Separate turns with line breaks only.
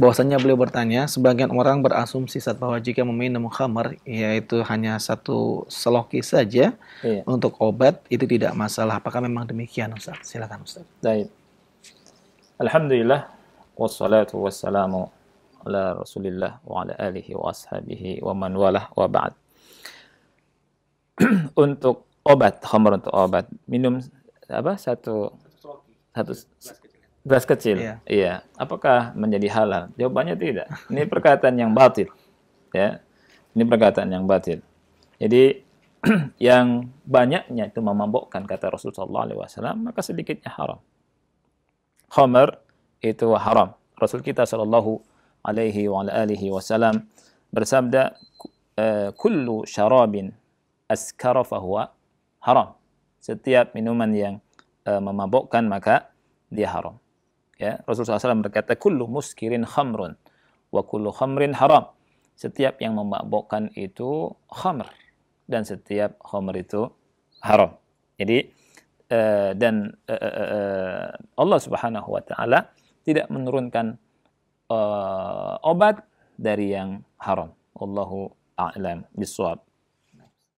bahwasanya beliau bertanya, sebagian orang berasumsi saat bahwa jika meminum khamar, yaitu hanya satu seloki saja iya. untuk obat, itu tidak masalah. Apakah memang demikian, Ustaz? Silakan, Ustaz.
Baik. Alhamdulillah, wassalatu wassalamu ala rasulillah wa ala alihi wa ashabihi wa man walah wa ba'd. untuk obat, khamar untuk obat, minum apa satu satu, satu Beras kecil. Iya. iya. Apakah menjadi halal? Jawabannya tidak. Ini perkataan yang batil. Ya. Ini perkataan yang batil. Jadi yang banyaknya itu memabukkan kata Rasulullah SAW, maka sedikitnya haram. Khamar itu haram. Rasul kita Shallallahu Alaihi wa alihi Wasallam bersabda, eh, "Kullu syarabin askara fahuwa haram." Setiap minuman yang uh, eh, memabukkan maka dia haram ya Rasulullah SAW berkata kullu muskirin khamrun wa kullu khamrin haram setiap yang memabokkan itu khamr dan setiap khamr itu haram jadi uh, dan uh, uh, Allah Subhanahu wa taala tidak menurunkan obat dari yang haram Allahu a'lam bissawab